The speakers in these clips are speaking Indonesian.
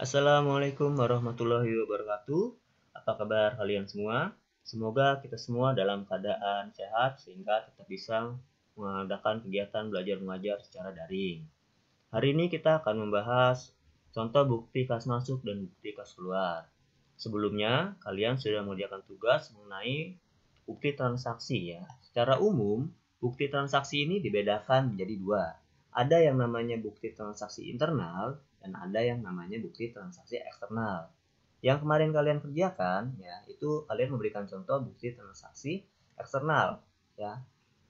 Assalamualaikum warahmatullahi wabarakatuh. Apa kabar kalian semua? Semoga kita semua dalam keadaan sehat sehingga tetap bisa mengadakan kegiatan belajar mengajar secara daring. Hari ini kita akan membahas contoh bukti kas masuk dan bukti kas keluar. Sebelumnya, kalian sudah mengerjakan tugas mengenai bukti transaksi ya. Secara umum, bukti transaksi ini dibedakan menjadi dua. Ada yang namanya bukti transaksi internal dan ada yang namanya bukti transaksi eksternal. Yang kemarin kalian kerjakan ya, itu kalian memberikan contoh bukti transaksi eksternal ya.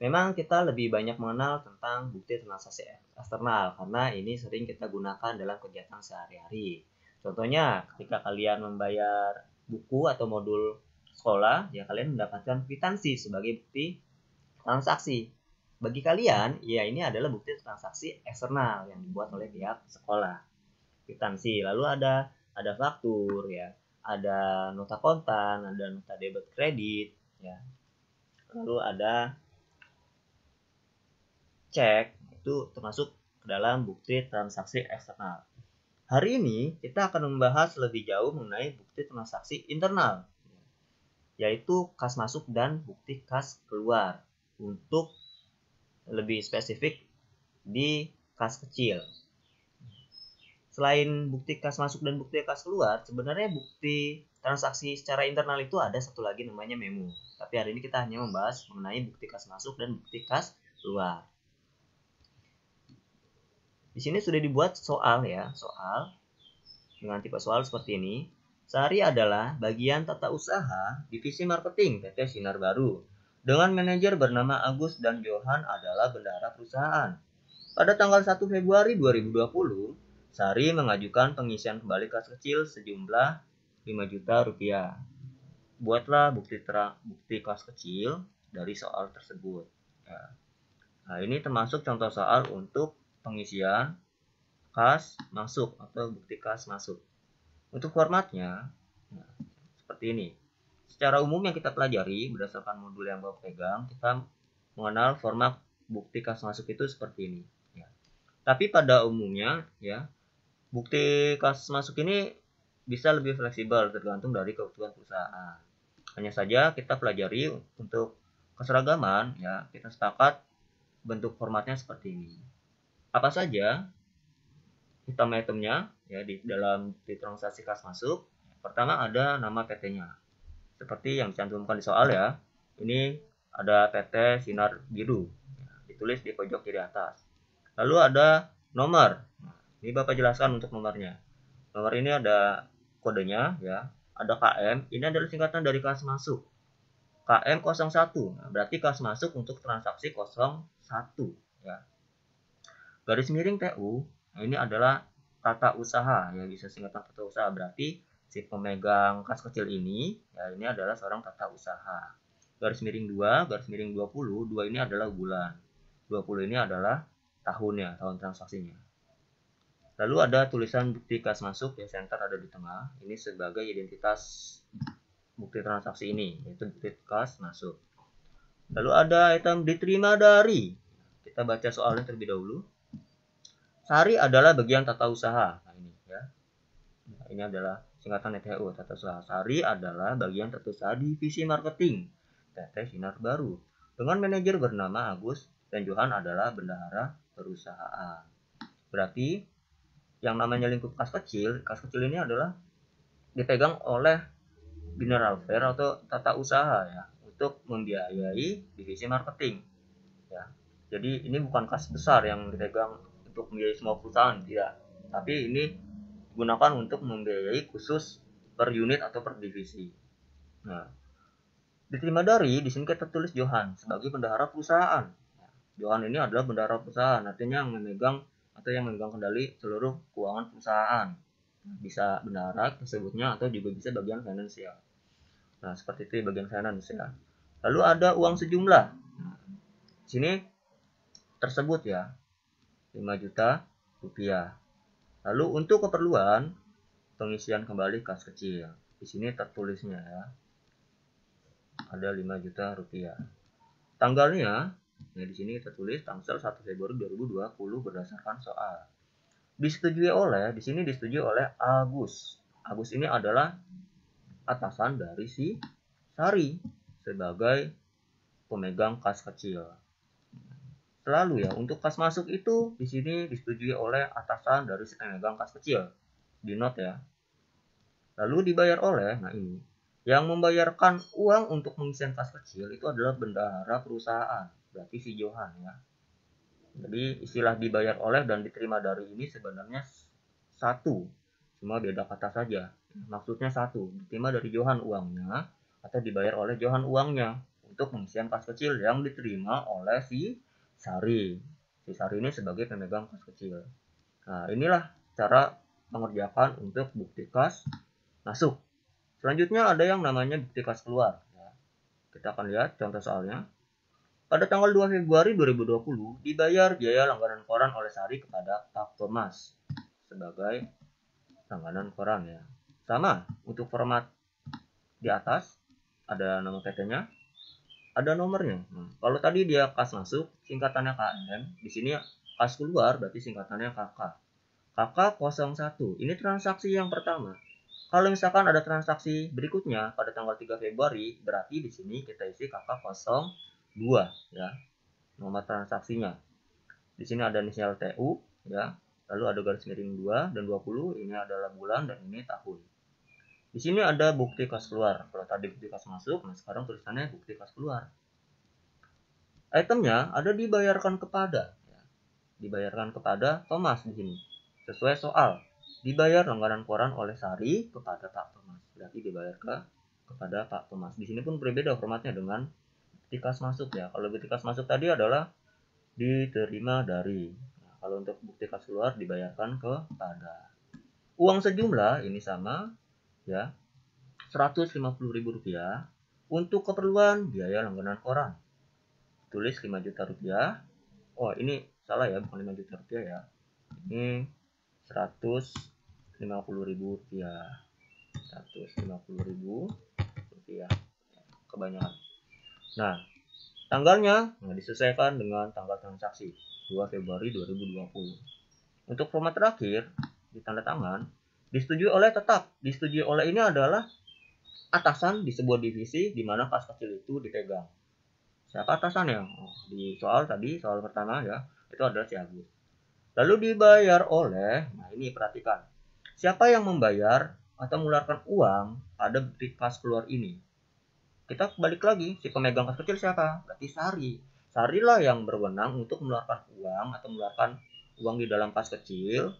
Memang kita lebih banyak mengenal tentang bukti transaksi eksternal karena ini sering kita gunakan dalam kegiatan sehari-hari. Contohnya ketika kalian membayar buku atau modul sekolah, ya kalian mendapatkan kwitansi sebagai bukti transaksi. Bagi kalian, ya ini adalah bukti transaksi eksternal yang dibuat oleh pihak sekolah kwitansi lalu ada ada faktur ya ada nota kontan ada nota debit kredit ya lalu ada cek itu termasuk ke dalam bukti transaksi eksternal hari ini kita akan membahas lebih jauh mengenai bukti transaksi internal yaitu kas masuk dan bukti kas keluar untuk lebih spesifik di kas kecil selain bukti kas masuk dan bukti kas keluar, sebenarnya bukti transaksi secara internal itu ada satu lagi namanya memo. Tapi hari ini kita hanya membahas mengenai bukti kas masuk dan bukti kas keluar. Di sini sudah dibuat soal ya, soal dengan tipe soal seperti ini. Sehari adalah bagian tata usaha divisi marketing PT Sinar Baru dengan manajer bernama Agus dan Johan adalah bendahara perusahaan. Pada tanggal 1 Februari 2020, Sari mengajukan pengisian kembali kas kecil sejumlah 5 juta rupiah. Buatlah bukti terang bukti kas kecil dari soal tersebut. Ya. Nah, ini termasuk contoh soal untuk pengisian kas masuk atau bukti kas masuk. Untuk formatnya, nah, seperti ini. Secara umum yang kita pelajari berdasarkan modul yang bapak pegang, kita mengenal format bukti kas masuk itu seperti ini. Ya. Tapi pada umumnya, ya Bukti kas masuk ini bisa lebih fleksibel tergantung dari kebutuhan perusahaan. Hanya saja kita pelajari untuk keseragaman ya kita sepakat bentuk formatnya seperti ini. Apa saja item-itemnya ya di dalam di transaksi kas masuk. Pertama ada nama PT-nya. Seperti yang dicantumkan di soal ya. Ini ada PT Sinar Biru. Ya, ditulis di pojok kiri atas. Lalu ada nomor. Nah, ini Bapak jelaskan untuk nomornya. Nomor ini ada kodenya ya, ada KM. Ini adalah singkatan dari kelas masuk. KM 01. Nah, berarti kelas masuk untuk transaksi 01 ya. Garis miring TU. Nah, ini adalah tata usaha ya bisa singkatan tata usaha berarti si pemegang kas kecil ini ya ini adalah seorang tata usaha garis miring 2 garis miring 20 2 ini adalah bulan 20 ini adalah tahunnya tahun transaksinya Lalu ada tulisan bukti kas masuk yang center ada di tengah. Ini sebagai identitas bukti transaksi ini, yaitu bukti kas masuk. Lalu ada item diterima dari. Kita baca soalnya terlebih dahulu. Sari adalah bagian tata usaha. Nah, ini ya. Nah, ini adalah singkatan e TTU, tata usaha. Sari adalah bagian tata usaha divisi marketing PT Sinar Baru. Dengan manajer bernama Agus dan Johan adalah bendahara perusahaan. Berarti yang namanya lingkup kas kecil kas kecil ini adalah dipegang oleh general fair atau tata usaha ya untuk membiayai divisi marketing ya jadi ini bukan kas besar yang dipegang untuk membiayai semua perusahaan tidak tapi ini gunakan untuk membiayai khusus per unit atau per divisi nah diterima dari di sini kita tulis Johan sebagai bendahara perusahaan Johan ini adalah bendahara perusahaan artinya yang memegang atau yang memegang kendali seluruh keuangan perusahaan bisa bendara tersebutnya atau juga bisa bagian finansial nah seperti itu bagian finansial lalu ada uang sejumlah nah, sini tersebut ya 5 juta rupiah lalu untuk keperluan pengisian kembali kas kecil di sini tertulisnya ya ada 5 juta rupiah tanggalnya Nah, di sini kita tulis Tangsel 1 Februari 2020 berdasarkan soal. Disetujui oleh, di sini disetujui oleh Agus. Agus ini adalah atasan dari si Sari sebagai pemegang kas kecil. Selalu ya, untuk kas masuk itu di sini disetujui oleh atasan dari si pemegang kas kecil. Di note ya. Lalu dibayar oleh, nah ini, yang membayarkan uang untuk mengisi kas kecil itu adalah bendahara perusahaan berarti si Johan ya jadi istilah dibayar oleh dan diterima dari ini sebenarnya satu cuma beda kata saja maksudnya satu diterima dari Johan uangnya atau dibayar oleh Johan uangnya untuk pengisian kas kecil yang diterima oleh si Sari si Sari ini sebagai pemegang kas kecil nah inilah cara mengerjakan untuk bukti kas masuk selanjutnya ada yang namanya bukti kas keluar ya, kita akan lihat contoh soalnya pada tanggal 2 Februari 2020 dibayar biaya langganan koran oleh Sari kepada Pak Thomas sebagai langganan koran ya. Sama untuk format di atas ada nama PT-nya, ada nomornya. Nah, kalau tadi dia kas masuk singkatannya KM, di sini kas keluar berarti singkatannya KK. KK01. Ini transaksi yang pertama. Kalau misalkan ada transaksi berikutnya pada tanggal 3 Februari, berarti di sini kita isi kk 0 2 ya nomor transaksinya di sini ada inisial TU ya lalu ada garis miring 2 dan 20 ini adalah bulan dan ini tahun di sini ada bukti kas keluar kalau tadi bukti kas masuk nah sekarang tulisannya bukti kas keluar itemnya ada dibayarkan kepada ya. dibayarkan kepada Thomas di sini sesuai soal dibayar langganan koran oleh Sari kepada Pak Thomas berarti dibayar ke kepada Pak Thomas di sini pun berbeda formatnya dengan tikas masuk ya. Kalau bukti kas masuk tadi adalah diterima dari. Nah, kalau untuk bukti kas keluar dibayarkan kepada. Uang sejumlah ini sama ya. Rp150.000 untuk keperluan biaya langganan koran. Tulis 5 juta rupiah. Oh, ini salah ya, bukan 5 juta rupiah ya. Ini 150 ribu rupiah. 150 ribu rupiah. Kebanyakan. Nah, tanggalnya nah, disesuaikan dengan tanggal transaksi 2 Februari 2020. Untuk format terakhir di tangan disetujui oleh tetap. Disetujui oleh ini adalah atasan di sebuah divisi di mana kas kecil itu dipegang. Siapa atasan ya? di soal tadi soal pertama ya itu adalah si Agus. Lalu dibayar oleh, nah ini perhatikan, siapa yang membayar atau mengeluarkan uang pada kas keluar ini? kita balik lagi si pemegang kas kecil siapa berarti Sari Sari lah yang berwenang untuk mengeluarkan uang atau mengeluarkan uang di dalam kas kecil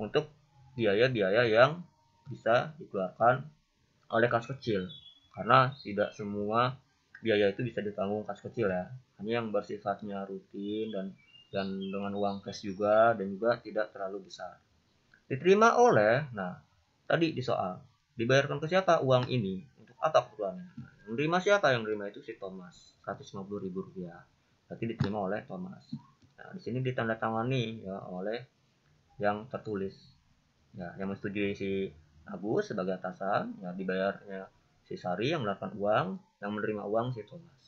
untuk biaya-biaya yang bisa dikeluarkan oleh kas kecil karena tidak semua biaya itu bisa ditanggung kas kecil ya hanya yang bersifatnya rutin dan dan dengan uang cash juga dan juga tidak terlalu besar diterima oleh nah tadi di soal dibayarkan ke siapa uang ini atap ukurannya menerima siapa yang menerima itu si Thomas 150 ribu rupiah berarti diterima oleh Thomas nah di sini ditandatangani ya oleh yang tertulis ya yang menyetujui si Agus sebagai atasan ya dibayarnya si Sari yang melakukan uang yang menerima uang si Thomas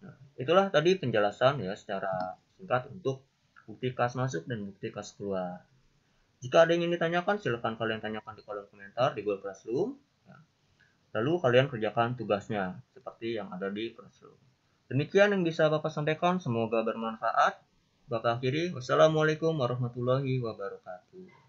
nah, itulah tadi penjelasan ya secara singkat untuk bukti kas masuk dan bukti kas keluar jika ada yang ingin ditanyakan silahkan kalian tanyakan di kolom komentar di Google Classroom ya. Lalu kalian kerjakan tugasnya seperti yang ada di classroom. Demikian yang bisa Bapak sampaikan, semoga bermanfaat. Bapak akhiri, wassalamualaikum warahmatullahi wabarakatuh.